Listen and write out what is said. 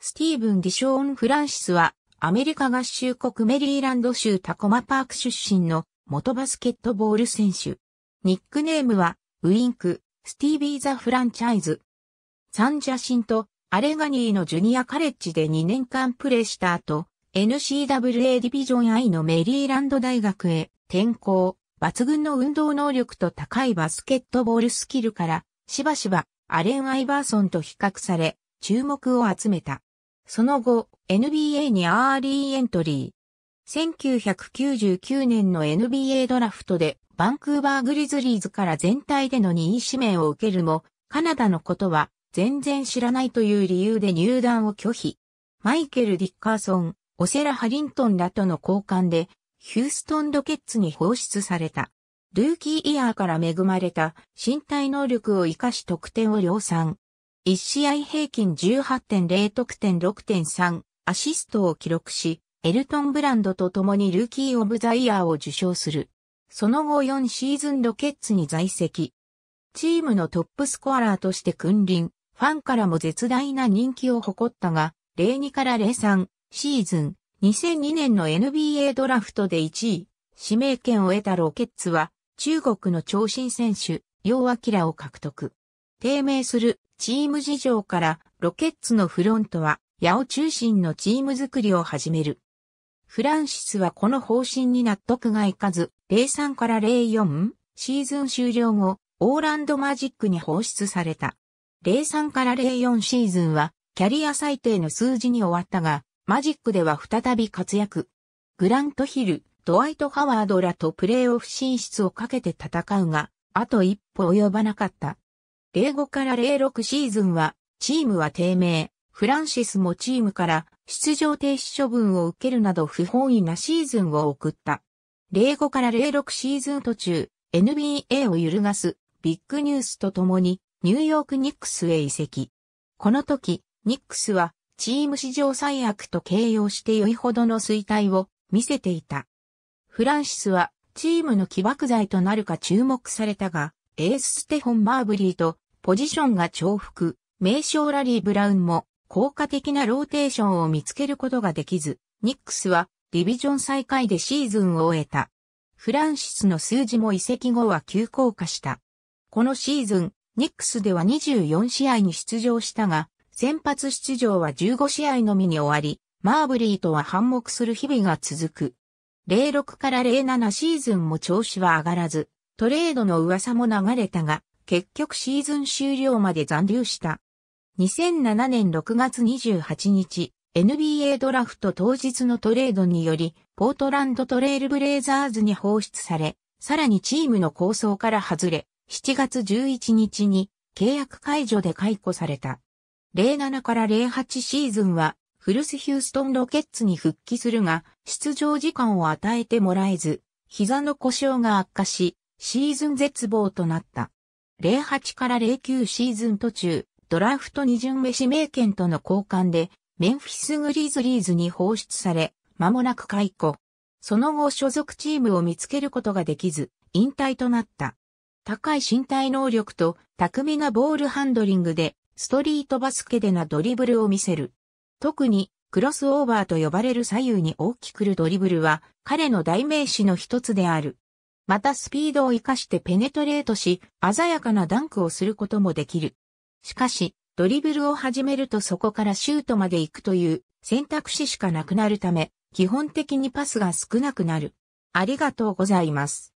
スティーブン・ディショーン・フランシスは、アメリカ合衆国メリーランド州タコマパーク出身の元バスケットボール選手。ニックネームは、ウィンク、スティービー・ザ・フランチャイズ。サンジャシンとアレガニーのジュニアカレッジで2年間プレーした後、NCAA ディビジョン I のメリーランド大学へ転校、抜群の運動能力と高いバスケットボールスキルから、しばしばアレン・アイバーソンと比較され、注目を集めた。その後、NBA にアーリーエントリー。1999年の NBA ドラフトで、バンクーバーグリズリーズから全体での2位指名を受けるも、カナダのことは全然知らないという理由で入団を拒否。マイケル・ディッカーソン、オセラ・ハリントンらとの交換で、ヒューストン・ドケッツに放出された。ルーキーイヤーから恵まれた身体能力を活かし得点を量産。1試合平均18.0得点6.3アシストを記録し、エルトン・ブランドと共にルーキー・オブ・ザ・イヤーを受賞する。その後4シーズンロケッツに在籍。チームのトップスコアラーとして君臨、ファンからも絶大な人気を誇ったが、02から03シーズン2002年の NBA ドラフトで1位、指名権を得たロケッツは、中国の長身選手、楊明を獲得。低迷するチーム事情からロケッツのフロントは矢を中心のチーム作りを始める。フランシスはこの方針に納得がいかず、03から04シーズン終了後、オーランドマジックに放出された。03から04シーズンはキャリア最低の数字に終わったが、マジックでは再び活躍。グラントヒル、ドワイト・ハワードらとプレーオフ進出をかけて戦うが、あと一歩及ばなかった。05から06シーズンは、チームは低迷。フランシスもチームから出場停止処分を受けるなど不本意なシーズンを送った。05から06シーズン途中、NBA を揺るがすビッグニュースとともにニューヨークニックスへ移籍。この時、ニックスはチーム史上最悪と形容して良いほどの衰退を見せていた。フランシスはチームの起爆剤となるか注目されたが、エース・ステフォン・マーブリーとポジションが重複、名称ラリー・ブラウンも効果的なローテーションを見つけることができず、ニックスはディビジョン最下位でシーズンを終えた。フランシスの数字も移籍後は急降下した。このシーズン、ニックスでは24試合に出場したが、先発出場は15試合のみに終わり、マーブリーとは反目する日々が続く。06から07シーズンも調子は上がらず、トレードの噂も流れたが、結局シーズン終了まで残留した。2007年6月28日、NBA ドラフト当日のトレードにより、ポートランドトレールブレイザーズに放出され、さらにチームの構想から外れ、7月11日に契約解除で解雇された。07から08シーズンは、フルス・ヒューストンロケッツに復帰するが、出場時間を与えてもらえず、膝の故障が悪化し、シーズン絶望となった。08から09シーズン途中、ドラフト2巡目指名権との交換で、メンフィスグリズリーズに放出され、間もなく解雇。その後所属チームを見つけることができず、引退となった。高い身体能力と巧みなボールハンドリングで、ストリートバスケでなドリブルを見せる。特に、クロスオーバーと呼ばれる左右に大きくるドリブルは、彼の代名詞の一つである。またスピードを活かしてペネトレートし、鮮やかなダンクをすることもできる。しかし、ドリブルを始めるとそこからシュートまで行くという選択肢しかなくなるため、基本的にパスが少なくなる。ありがとうございます。